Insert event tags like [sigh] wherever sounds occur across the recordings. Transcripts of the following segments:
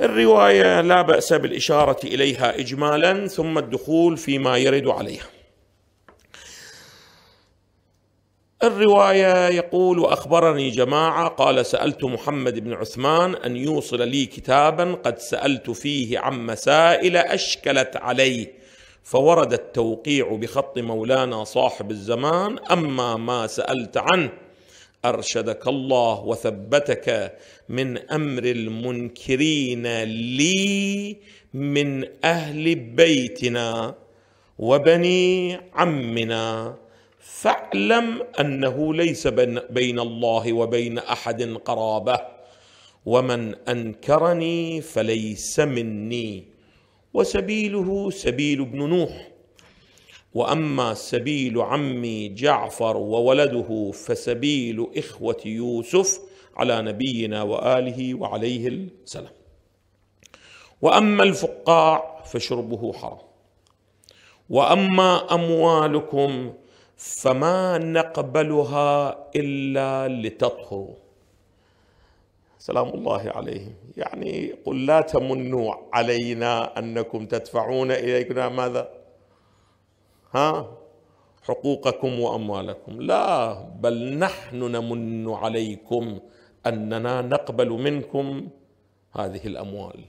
الروايه لا باس بالاشاره اليها اجمالا ثم الدخول فيما يرد عليها الروايه يقول واخبرني جماعه قال سالت محمد بن عثمان ان يوصل لي كتابا قد سالت فيه عن مسائل اشكلت عليه فورد التوقيع بخط مولانا صاحب الزمان اما ما سالت عنه ارشدك الله وثبتك من امر المنكرين لي من اهل بيتنا وبني عمنا فاعلم انه ليس بين الله وبين احد قرابه ومن انكرني فليس مني وسبيله سبيل ابن نوح واما سبيل عمي جعفر وولده فسبيل اخوه يوسف على نبينا واله وعليه السلام واما الفقاع فشربه حرام واما اموالكم فما نقبلها الا لتطهروا سلام الله عليهم يعني قل لا تمنوا علينا انكم تدفعون اليكم ماذا ها حقوقكم واموالكم لا بل نحن نمن عليكم اننا نقبل منكم هذه الاموال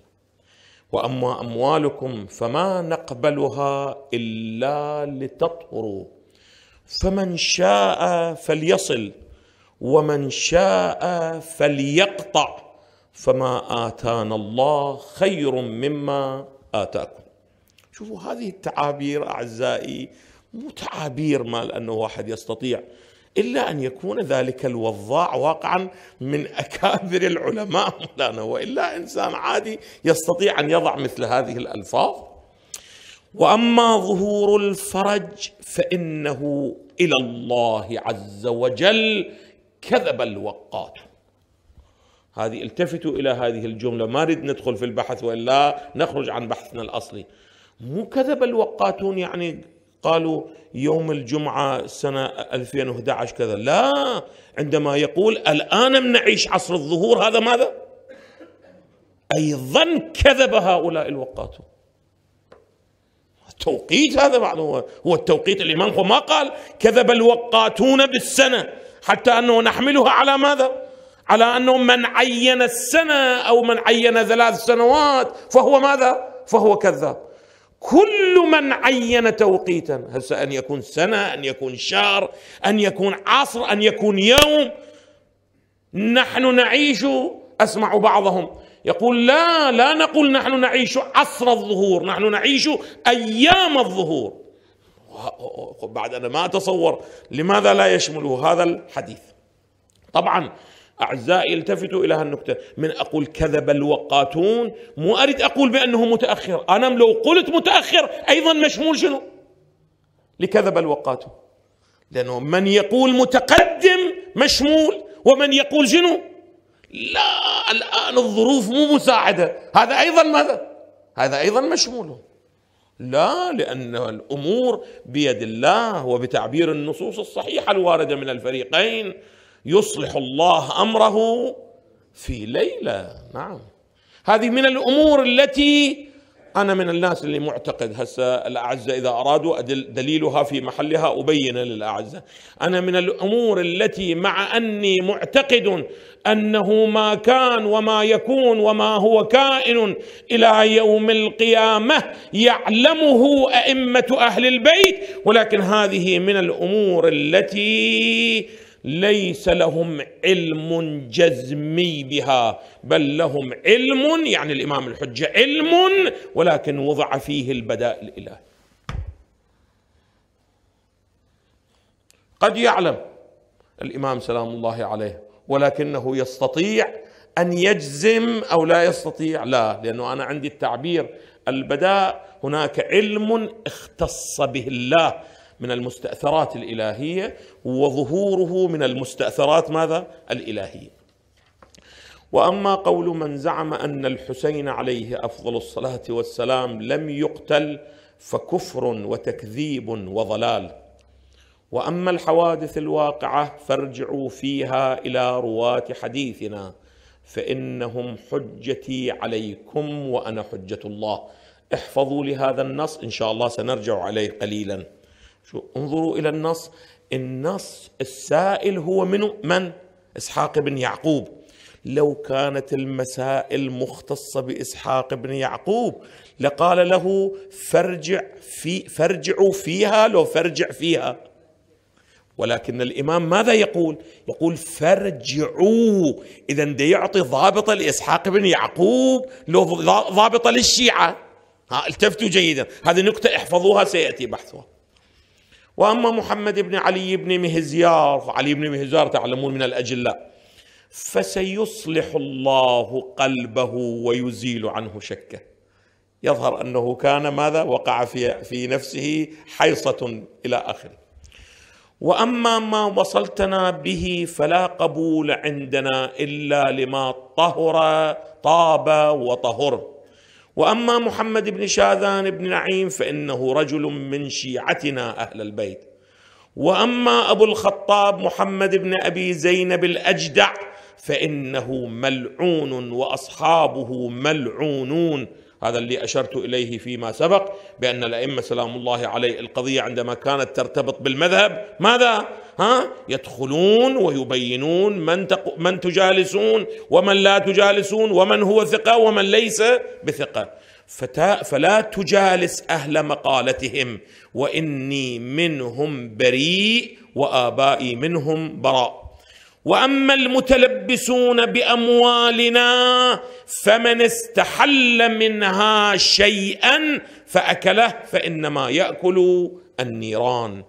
واما اموالكم فما نقبلها الا لتطهروا فمن شاء فليصل ومن شاء فليقطع فما اتانا الله خير مما اتاكم شوفوا هذه التعابير أعزائي مو تعابير مال أنه واحد يستطيع إلا أن يكون ذلك الوضاع واقعا من أكابر العلماء [laughs] مولانا وإلا إنسان عادي يستطيع أن يضع مثل هذه الألفاظ وأما ظهور الفرج فإنه إلى الله عز وجل كذب الوقات هذه التفتوا إلى هذه الجملة ما نريد ندخل في البحث وإلا نخرج عن بحثنا الأصلي مو كذب الوقاتون يعني قالوا يوم الجمعة سنة 2011 كذا لا عندما يقول الآن نعيش عصر الظهور هذا ماذا أيضا كذب هؤلاء الوقاتون توقيت هذا بعد هو, هو التوقيت الإمام ما قال كذب الوقاتون بالسنة حتى أنه نحملها على ماذا على أنه من عين السنة أو من عين ثلاث سنوات فهو ماذا فهو كذاب كل من عين توقيتا هل أن يكون سنة أن يكون شهر أن يكون عصر أن يكون يوم نحن نعيش أسمع بعضهم يقول لا لا نقول نحن نعيش عصر الظهور نحن نعيش أيام الظهور بعد أنا ما أتصور لماذا لا يشمله هذا الحديث طبعا أعزائي التفتوا إلى هالنكتة من أقول كذب الوقاتون مو أريد أقول بأنه متأخر أنا لو قلت متأخر أيضا مشمول شنو لكذب الوقاتون لأنه من يقول متقدم مشمول ومن يقول شنو لا الآن الظروف مو مساعدة هذا أيضا ماذا هذا أيضا مشمول لا لأن الأمور بيد الله وبتعبير النصوص الصحيحة الواردة من الفريقين يصلح الله امره في ليله نعم هذه من الامور التي انا من الناس اللي معتقد هسه الاعزه اذا ارادوا دليلها في محلها ابين للاعزه انا من الامور التي مع اني معتقد انه ما كان وما يكون وما هو كائن الى يوم القيامه يعلمه ائمه اهل البيت ولكن هذه من الامور التي ليس لهم علم جزمي بها بل لهم علم يعني الامام الحجه علم ولكن وضع فيه البداء الالهي قد يعلم الامام سلام الله عليه ولكنه يستطيع ان يجزم او لا يستطيع لا لانه انا عندي التعبير البداء هناك علم اختص به الله من المستأثرات الإلهية وظهوره من المستأثرات ماذا؟ الإلهية وأما قول من زعم أن الحسين عليه أفضل الصلاة والسلام لم يقتل فكفر وتكذيب وضلال واما الحوادث الواقعه فارجعوا فيها الى رواه حديثنا فانهم حجتي عليكم وانا حجه الله احفظوا لهذا النص ان شاء الله سنرجع عليه قليلا شو انظروا إلى النص النص السائل هو منه من إسحاق بن يعقوب لو كانت المسائل مختصة بإسحاق بن يعقوب لقال له فارجع في فارجعوا فيها لو فارجع فيها ولكن الإمام ماذا يقول يقول فارجعوا إذا ده يعطي ضابطة لإسحاق بن يعقوب لو ضابطة للشيعة ها التفتوا جيدا هذه نكتة احفظوها سيأتي بحثها واما محمد بن علي بن مهزيار علي بن مهزيار تعلمون من الاجلاء فسيصلح الله قلبه ويزيل عنه شكه يظهر انه كان ماذا وقع في في نفسه حيصه الى اخره واما ما وصلتنا به فلا قبول عندنا الا لما طهر طاب وطهر واما محمد بن شاذان بن نعيم فانه رجل من شيعتنا اهل البيت واما ابو الخطاب محمد بن ابي زينب الاجدع فانه ملعون واصحابه ملعونون هذا اللي اشرت اليه فيما سبق بان الائمه سلام الله عليه القضيه عندما كانت ترتبط بالمذهب ماذا ها يدخلون ويبينون من تق... من تجالسون ومن لا تجالسون ومن هو ثقه ومن ليس بثقه فتا... فلا تجالس اهل مقالتهم واني منهم بريء وابائي منهم براء واما المتلبسون باموالنا فمن استحل منها شيئا فاكله فانما ياكل النيران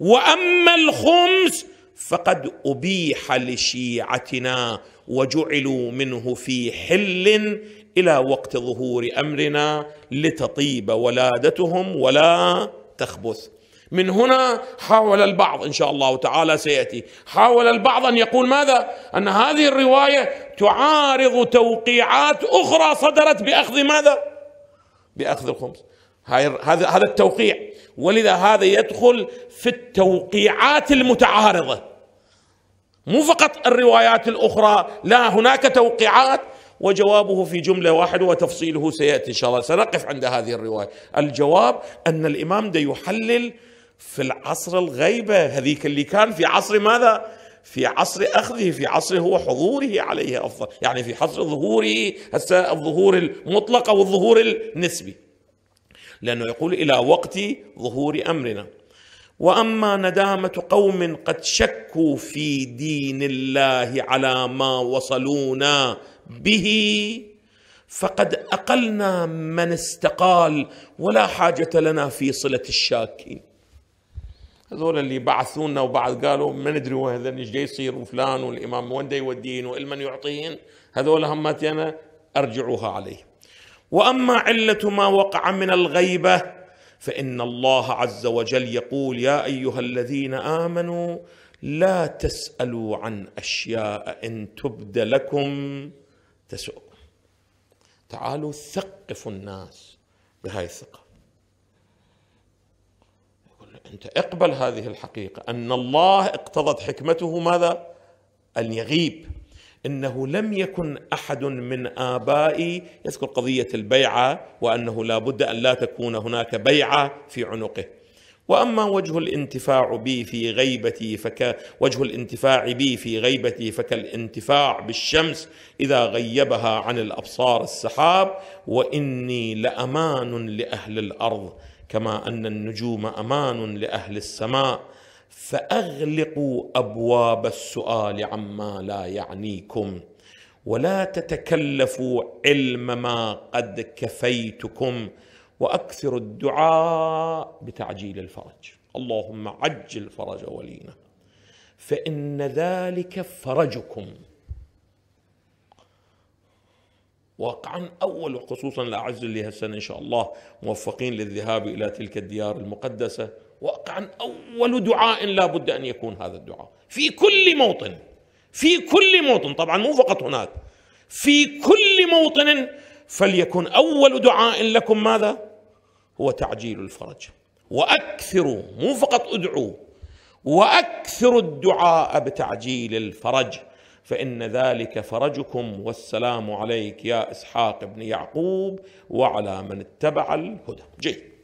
واما الخمس فقد ابيح لشيعتنا وجعلوا منه في حل الى وقت ظهور امرنا لتطيب ولادتهم ولا تخبث من هنا حاول البعض ان شاء الله تعالى سياتي حاول البعض ان يقول ماذا ان هذه الروايه تعارض توقيعات اخرى صدرت باخذ ماذا باخذ الخمس هذا هذا التوقيع ولذا هذا يدخل في التوقيعات المتعارضه مو فقط الروايات الاخرى لا هناك توقيعات وجوابه في جمله واحده وتفصيله سياتي ان شاء الله سنقف عند هذه الروايه الجواب ان الامام ده يحلل في العصر الغيبه هذيك اللي كان في عصر ماذا في عصر اخذه في عصر هو حضوره عليه افضل يعني في عصر ظهوره هسه الظهور المطلق او الظهور النسبي لأنه يقول إلى وقت ظهور أمرنا واما ندامه قوم قد شكوا في دين الله على ما وصلونا به فقد اقلنا من استقال ولا حاجه لنا في صله الشاكين هذول اللي بعثونا وبعد قالوا ما ندري وهذا ايش جاي يصير وفلان والامام وين يودين والمن يعطين هذول هماتي انا ارجعوها عليه واما عله ما وقع من الغيبه فان الله عز وجل يقول يا ايها الذين امنوا لا تسالوا عن اشياء ان تبد لكم تسؤكم تعالوا ثقفوا الناس بهذه الثقه انت اقبل هذه الحقيقه ان الله اقتضت حكمته ماذا؟ ان يغيب انه لم يكن احد من ابائي يذكر قضيه البيعه وانه لا بد ان لا تكون هناك بيعه في عنقه واما وجه الانتفاع بي في غيبتي فك وجه الانتفاع بي في غيبتي فكالانتفاع بالشمس اذا غيبها عن الابصار السحاب واني لامان لاهل الارض كما ان النجوم امان لاهل السماء فاغلقوا ابواب السؤال عما لا يعنيكم ولا تتكلفوا علم ما قد كفيتكم واكثروا الدعاء بتعجيل الفرج اللهم عجل فرج ولينا فان ذلك فرجكم واقعا أول وخصوصا الاعز اللي هسه إن شاء الله موفقين للذهاب إلى تلك الديار المقدسة واقعا أول دعاء لا بد أن يكون هذا الدعاء في كل موطن في كل موطن طبعا مو فقط هناك في كل موطن فليكن أول دعاء لكم ماذا هو تعجيل الفرج وأكثروا مو فقط ادعوا وأكثروا الدعاء بتعجيل الفرج فان ذلك فرجكم والسلام عليك يا اسحاق بن يعقوب وعلى من اتبع الهدى جيد